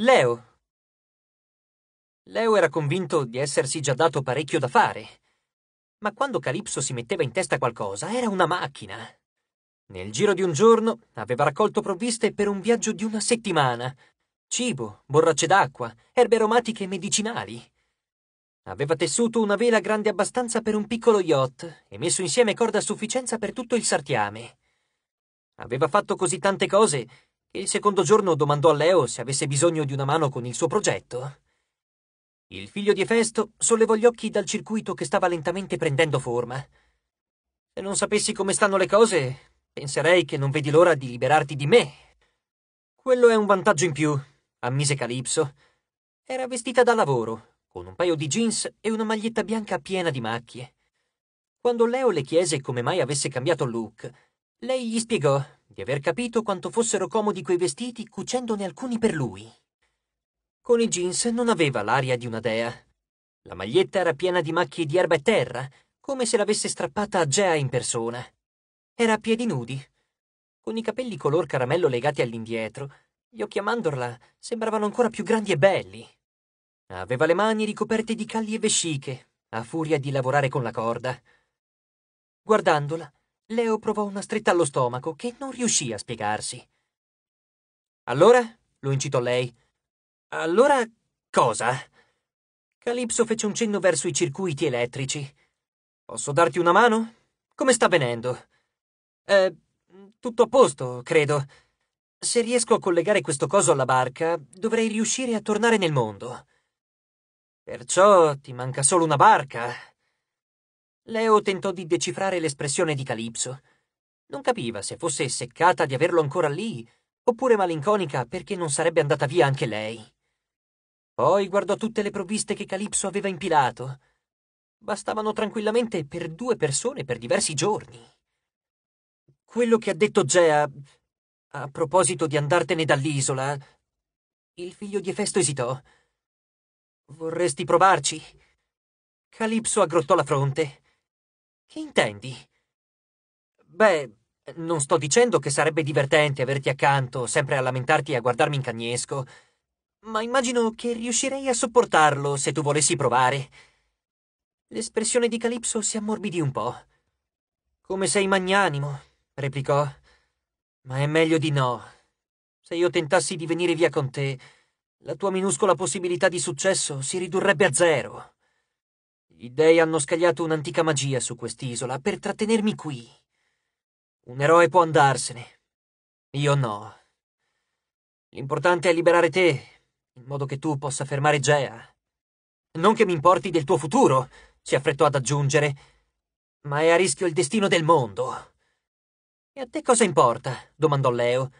Leo. Leo era convinto di essersi già dato parecchio da fare. Ma quando Calipso si metteva in testa qualcosa, era una macchina. Nel giro di un giorno aveva raccolto provviste per un viaggio di una settimana. Cibo, borracce d'acqua, erbe aromatiche e medicinali. Aveva tessuto una vela grande abbastanza per un piccolo yacht e messo insieme corda a sufficienza per tutto il sartiame. Aveva fatto così tante cose il secondo giorno domandò a Leo se avesse bisogno di una mano con il suo progetto. Il figlio di Efesto sollevò gli occhi dal circuito che stava lentamente prendendo forma. Se non sapessi come stanno le cose, penserei che non vedi l'ora di liberarti di me. Quello è un vantaggio in più, ammise Calipso. Era vestita da lavoro, con un paio di jeans e una maglietta bianca piena di macchie. Quando Leo le chiese come mai avesse cambiato look, lei gli spiegò di aver capito quanto fossero comodi quei vestiti cucendone alcuni per lui. Con i jeans non aveva l'aria di una dea. La maglietta era piena di macchie di erba e terra, come se l'avesse strappata a Gea in persona. Era a piedi nudi. Con i capelli color caramello legati all'indietro, gli occhi a mandorla sembravano ancora più grandi e belli. Aveva le mani ricoperte di calli e vesciche, a furia di lavorare con la corda. Guardandola, Leo provò una stretta allo stomaco che non riuscì a spiegarsi. Allora? lo incitò lei. Allora cosa? Calipso fece un cenno verso i circuiti elettrici. Posso darti una mano? Come sta venendo? Eh, tutto a posto, credo. Se riesco a collegare questo coso alla barca, dovrei riuscire a tornare nel mondo. Perciò ti manca solo una barca, Leo tentò di decifrare l'espressione di Calipso. Non capiva se fosse seccata di averlo ancora lì, oppure malinconica perché non sarebbe andata via anche lei. Poi guardò tutte le provviste che Calipso aveva impilato. Bastavano tranquillamente per due persone per diversi giorni. Quello che ha detto Gea a proposito di andartene dall'isola. Il figlio di Efesto esitò. Vorresti provarci? Calipso aggrottò la fronte. Che intendi? Beh, non sto dicendo che sarebbe divertente averti accanto, sempre a lamentarti e a guardarmi in cagnesco, ma immagino che riuscirei a sopportarlo se tu volessi provare. L'espressione di Calipso si ammorbidì un po'. Come sei magnanimo, replicò. Ma è meglio di no. Se io tentassi di venire via con te, la tua minuscola possibilità di successo si ridurrebbe a zero. Gli dei hanno scagliato un'antica magia su quest'isola per trattenermi qui. Un eroe può andarsene. Io no. L'importante è liberare te, in modo che tu possa fermare Gea. Non che mi importi del tuo futuro, si affrettò ad aggiungere, ma è a rischio il destino del mondo. E a te cosa importa? domandò Leo.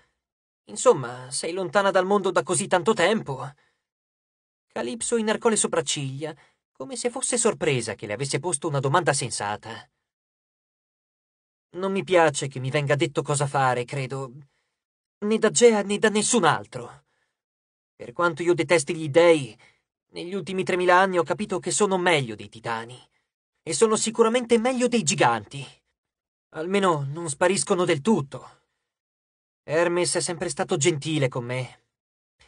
Insomma, sei lontana dal mondo da così tanto tempo. Calipso inarcò le sopracciglia come se fosse sorpresa che le avesse posto una domanda sensata. Non mi piace che mi venga detto cosa fare, credo, né da Gea né da nessun altro. Per quanto io detesti gli dei, negli ultimi tremila anni ho capito che sono meglio dei titani. E sono sicuramente meglio dei giganti. Almeno non spariscono del tutto. Hermes è sempre stato gentile con me.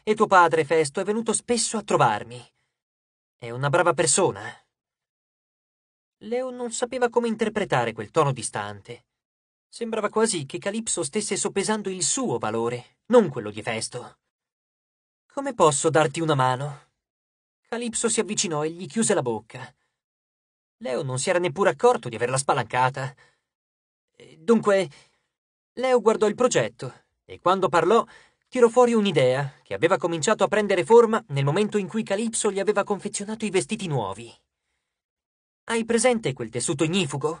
E tuo padre, Festo, è venuto spesso a trovarmi. È una brava persona. Eh? Leo non sapeva come interpretare quel tono distante. Sembrava quasi che Calipso stesse soppesando il suo valore, non quello di Festo. Come posso darti una mano? Calipso si avvicinò e gli chiuse la bocca. Leo non si era neppure accorto di averla spalancata. Dunque, Leo guardò il progetto e quando parlò tirò fuori un'idea che aveva cominciato a prendere forma nel momento in cui Calipso gli aveva confezionato i vestiti nuovi. Hai presente quel tessuto ignifugo?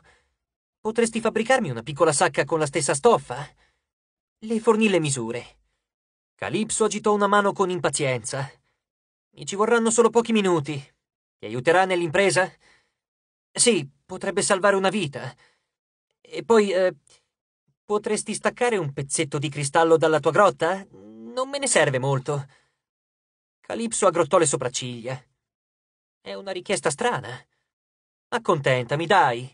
Potresti fabbricarmi una piccola sacca con la stessa stoffa? Le fornì le misure. Calipso agitò una mano con impazienza. Mi ci vorranno solo pochi minuti. Ti aiuterà nell'impresa? Sì, potrebbe salvare una vita. E poi... Eh, Potresti staccare un pezzetto di cristallo dalla tua grotta? Non me ne serve molto. Calipso aggrottò le sopracciglia. È una richiesta strana. Accontentami, dai.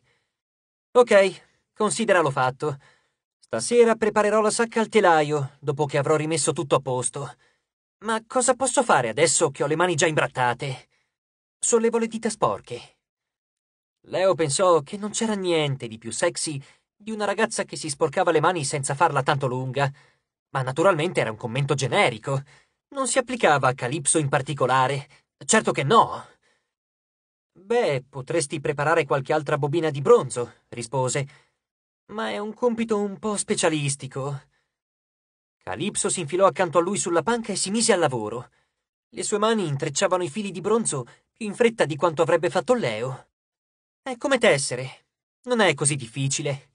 Ok, consideralo fatto. Stasera preparerò la sacca al telaio, dopo che avrò rimesso tutto a posto. Ma cosa posso fare adesso che ho le mani già imbrattate? Sollevo le dita sporche. Leo pensò che non c'era niente di più sexy di una ragazza che si sporcava le mani senza farla tanto lunga, ma naturalmente era un commento generico. Non si applicava a Calipso in particolare. Certo che no. Beh, potresti preparare qualche altra bobina di bronzo, rispose. Ma è un compito un po' specialistico. Calipso si infilò accanto a lui sulla panca e si mise al lavoro. Le sue mani intrecciavano i fili di bronzo più in fretta di quanto avrebbe fatto Leo. È come tessere. Non è così difficile.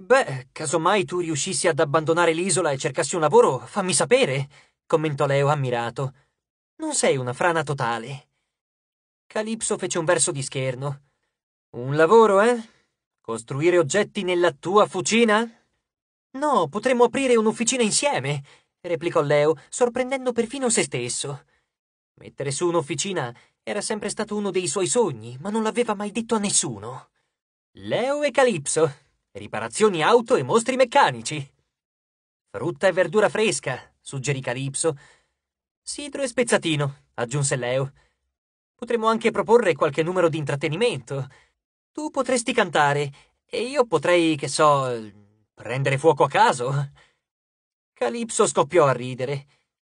Beh, casomai tu riuscissi ad abbandonare l'isola e cercassi un lavoro, fammi sapere, commentò Leo ammirato. Non sei una frana totale. Calipso fece un verso di scherno. Un lavoro, eh? Costruire oggetti nella tua fucina? No, potremmo aprire un'officina insieme, replicò Leo, sorprendendo perfino se stesso. Mettere su un'officina era sempre stato uno dei suoi sogni, ma non l'aveva mai detto a nessuno. Leo e Calipso, riparazioni auto e mostri meccanici. Frutta e verdura fresca, suggerì Calipso. Sidro e spezzatino, aggiunse Leo. Potremmo anche proporre qualche numero di intrattenimento. Tu potresti cantare e io potrei, che so, prendere fuoco a caso. Calipso scoppiò a ridere,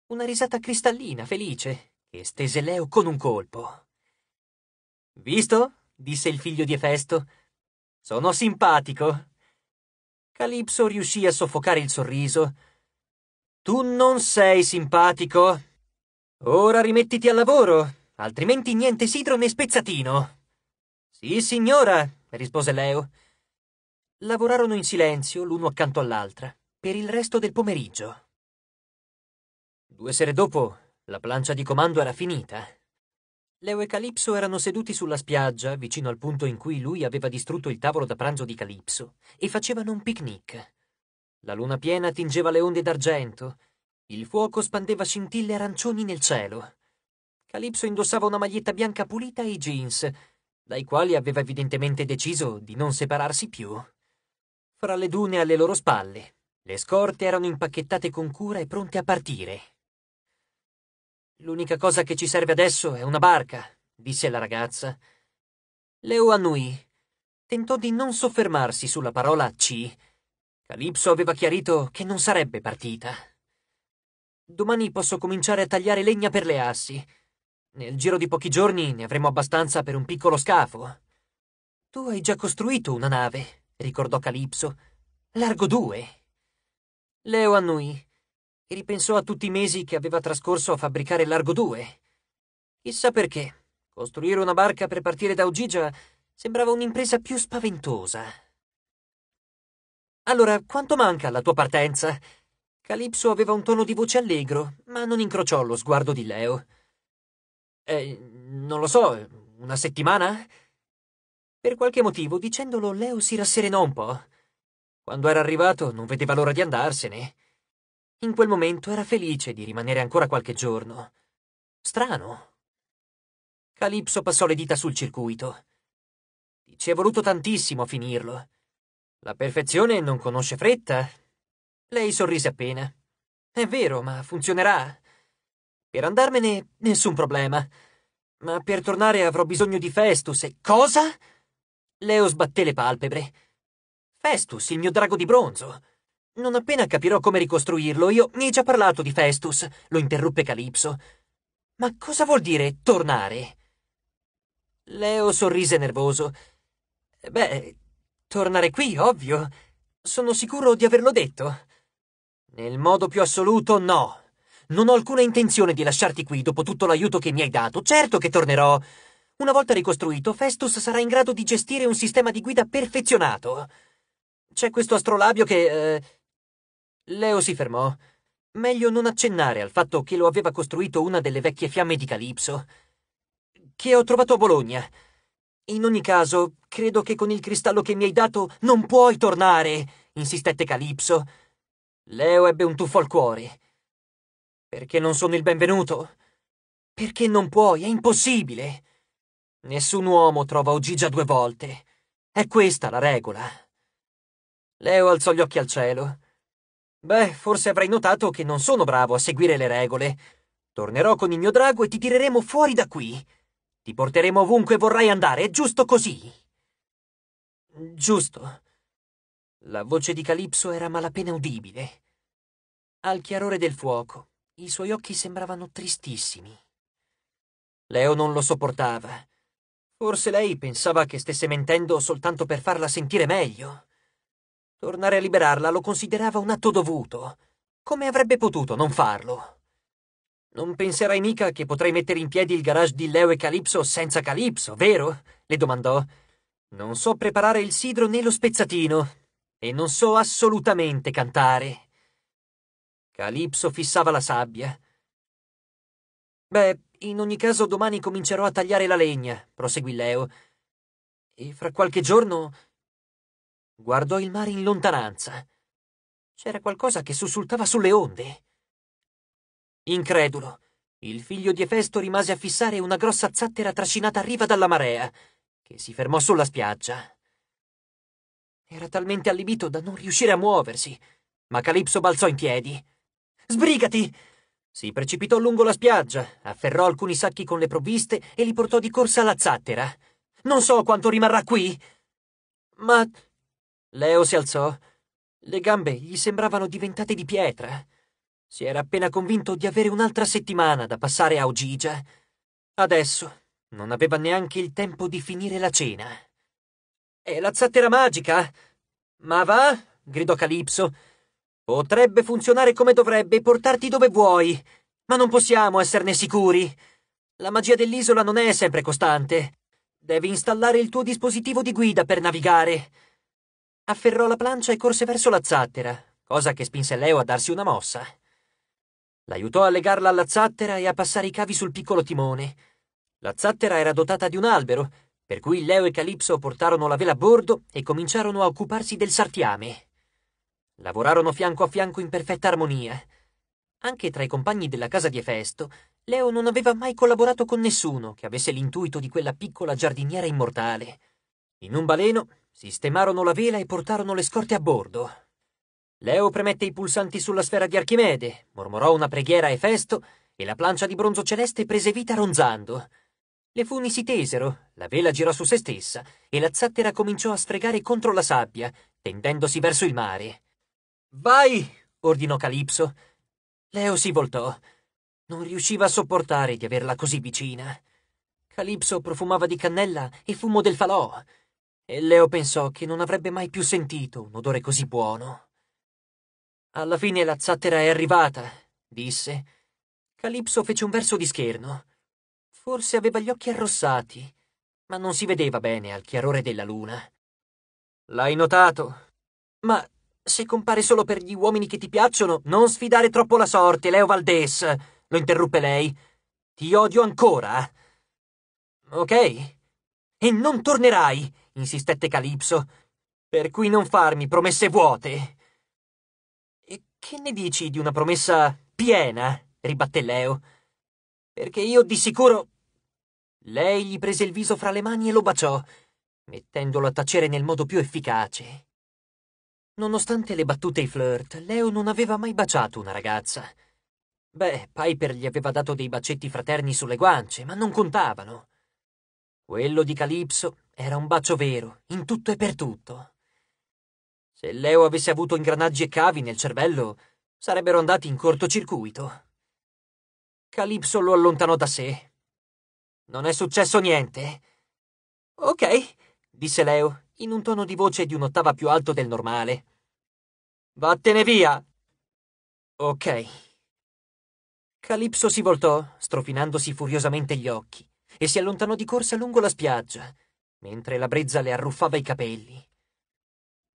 una risata cristallina, felice, che stese Leo con un colpo. Visto? disse il figlio di Efesto. Sono simpatico? Calipso riuscì a soffocare il sorriso. Tu non sei simpatico? Ora rimettiti al lavoro, altrimenti niente sidro né spezzatino. Sì, signora, rispose Leo. Lavorarono in silenzio l'uno accanto all'altra per il resto del pomeriggio. Due sere dopo, la plancia di comando era finita Leo e Calipso erano seduti sulla spiaggia, vicino al punto in cui lui aveva distrutto il tavolo da pranzo di Calipso, e facevano un picnic. La luna piena tingeva le onde d'argento, il fuoco spandeva scintille arancioni nel cielo. Calipso indossava una maglietta bianca pulita e i jeans, dai quali aveva evidentemente deciso di non separarsi più. Fra le dune alle loro spalle, le scorte erano impacchettate con cura e pronte a partire. L'unica cosa che ci serve adesso è una barca, disse la ragazza. Leo annui. Tentò di non soffermarsi sulla parola C. Calipso aveva chiarito che non sarebbe partita. Domani posso cominciare a tagliare legna per le assi. Nel giro di pochi giorni ne avremo abbastanza per un piccolo scafo. Tu hai già costruito una nave, ricordò Calipso. Largo due. Leo annui e ripensò a tutti i mesi che aveva trascorso a fabbricare Largo 2. Chissà perché, costruire una barca per partire da Ugigia sembrava un'impresa più spaventosa. Allora, quanto manca alla tua partenza? Calipso aveva un tono di voce allegro, ma non incrociò lo sguardo di Leo. Eh, non lo so, una settimana? Per qualche motivo, dicendolo, Leo si rasserenò un po'. Quando era arrivato, non vedeva l'ora di andarsene. In quel momento era felice di rimanere ancora qualche giorno. Strano. Calipso passò le dita sul circuito. Ci è voluto tantissimo a finirlo. La perfezione non conosce fretta. Lei sorrise appena. È vero, ma funzionerà. Per andarmene, nessun problema. Ma per tornare avrò bisogno di Festus e... Cosa? Leo sbatté le palpebre. Festus, il mio drago di bronzo. Non appena capirò come ricostruirlo, io mi hai già parlato di Festus, lo interruppe Calipso. Ma cosa vuol dire tornare? Leo sorrise nervoso. Beh, tornare qui, ovvio. Sono sicuro di averlo detto. Nel modo più assoluto, no. Non ho alcuna intenzione di lasciarti qui dopo tutto l'aiuto che mi hai dato. Certo che tornerò. Una volta ricostruito, Festus sarà in grado di gestire un sistema di guida perfezionato. C'è questo astrolabio che... Eh, Leo si fermò. Meglio non accennare al fatto che lo aveva costruito una delle vecchie fiamme di Calipso, che ho trovato a Bologna. In ogni caso, credo che con il cristallo che mi hai dato non puoi tornare, insistette Calipso. Leo ebbe un tuffo al cuore. Perché non sono il benvenuto? Perché non puoi, è impossibile. Nessun uomo trova Ogigia due volte. È questa la regola. Leo alzò gli occhi al cielo. Beh, forse avrai notato che non sono bravo a seguire le regole. Tornerò con il mio drago e ti tireremo fuori da qui. Ti porteremo ovunque vorrai andare, è giusto così. Giusto. La voce di Calipso era malapena udibile. Al chiarore del fuoco, i suoi occhi sembravano tristissimi. Leo non lo sopportava. Forse lei pensava che stesse mentendo soltanto per farla sentire meglio. Tornare a liberarla lo considerava un atto dovuto. Come avrebbe potuto non farlo? Non penserai mica che potrei mettere in piedi il garage di Leo e Calipso senza Calipso, vero? le domandò. Non so preparare il sidro né lo spezzatino e non so assolutamente cantare. Calipso fissava la sabbia. Beh, in ogni caso domani comincerò a tagliare la legna, proseguì Leo. E fra qualche giorno Guardò il mare in lontananza. C'era qualcosa che sussultava sulle onde. Incredulo, il figlio di Efesto rimase a fissare una grossa zattera trascinata a riva dalla marea, che si fermò sulla spiaggia. Era talmente allibito da non riuscire a muoversi, ma Calipso balzò in piedi. Sbrigati! Si precipitò lungo la spiaggia, afferrò alcuni sacchi con le provviste e li portò di corsa alla zattera. Non so quanto rimarrà qui, ma Leo si alzò. Le gambe gli sembravano diventate di pietra. Si era appena convinto di avere un'altra settimana da passare a Ogigia. Adesso non aveva neanche il tempo di finire la cena. È la zattera magica! Ma va! gridò Calipso. Potrebbe funzionare come dovrebbe e portarti dove vuoi, ma non possiamo esserne sicuri. La magia dell'isola non è sempre costante. Devi installare il tuo dispositivo di guida per navigare afferrò la plancia e corse verso la zattera, cosa che spinse Leo a darsi una mossa. L'aiutò a legarla alla zattera e a passare i cavi sul piccolo timone. La zattera era dotata di un albero, per cui Leo e Calipso portarono la vela a bordo e cominciarono a occuparsi del sartiame. Lavorarono fianco a fianco in perfetta armonia. Anche tra i compagni della casa di Efesto, Leo non aveva mai collaborato con nessuno che avesse l'intuito di quella piccola giardiniera immortale. In un baleno, Sistemarono la vela e portarono le scorte a bordo. Leo premette i pulsanti sulla sfera di Archimede, mormorò una preghiera a Efesto e la plancia di bronzo celeste prese vita ronzando. Le funi si tesero, la vela girò su se stessa e la zattera cominciò a sfregare contro la sabbia, tendendosi verso il mare. Vai! ordinò Calipso. Leo si voltò. Non riusciva a sopportare di averla così vicina. Calipso profumava di cannella e fumo del falò e Leo pensò che non avrebbe mai più sentito un odore così buono. Alla fine la zattera è arrivata, disse. Calipso fece un verso di scherno. Forse aveva gli occhi arrossati, ma non si vedeva bene al chiarore della luna. L'hai notato? Ma se compare solo per gli uomini che ti piacciono, non sfidare troppo la sorte, Leo Valdes, lo interruppe lei. Ti odio ancora. Ok? E non tornerai insistette Calipso, per cui non farmi promesse vuote. E che ne dici di una promessa piena? ribatté Leo. Perché io di sicuro. Lei gli prese il viso fra le mani e lo baciò, mettendolo a tacere nel modo più efficace. Nonostante le battute e i flirt, Leo non aveva mai baciato una ragazza. Beh, Piper gli aveva dato dei bacetti fraterni sulle guance, ma non contavano. Quello di Calipso era un bacio vero, in tutto e per tutto. Se Leo avesse avuto ingranaggi e cavi nel cervello, sarebbero andati in cortocircuito. Calipso lo allontanò da sé. Non è successo niente. Ok, disse Leo, in un tono di voce di un'ottava più alto del normale. Vattene via! Ok. Calipso si voltò, strofinandosi furiosamente gli occhi, e si allontanò di corsa lungo la spiaggia, mentre la brezza le arruffava i capelli.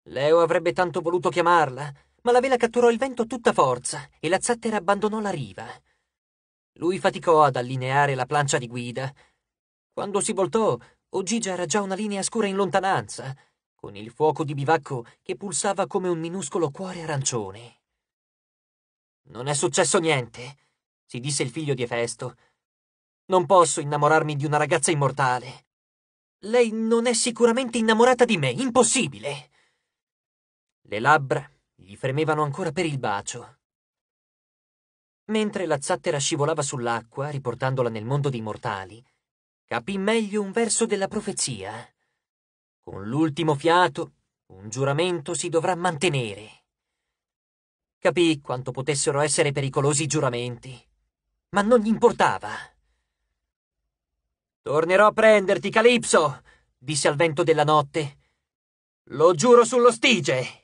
Leo avrebbe tanto voluto chiamarla, ma la vela catturò il vento a tutta forza e la zattera abbandonò la riva. Lui faticò ad allineare la plancia di guida. Quando si voltò, Ogigia era già una linea scura in lontananza, con il fuoco di bivacco che pulsava come un minuscolo cuore arancione. Non è successo niente, si disse il figlio di Efesto. Non posso innamorarmi di una ragazza immortale. Lei non è sicuramente innamorata di me, impossibile. Le labbra gli fremevano ancora per il bacio. Mentre la zattera scivolava sull'acqua, riportandola nel mondo dei mortali, capì meglio un verso della profezia. Con l'ultimo fiato, un giuramento si dovrà mantenere. Capì quanto potessero essere pericolosi i giuramenti, ma non gli importava. Tornerò a prenderti, Calipso, disse al vento della notte. Lo giuro sullo Stige.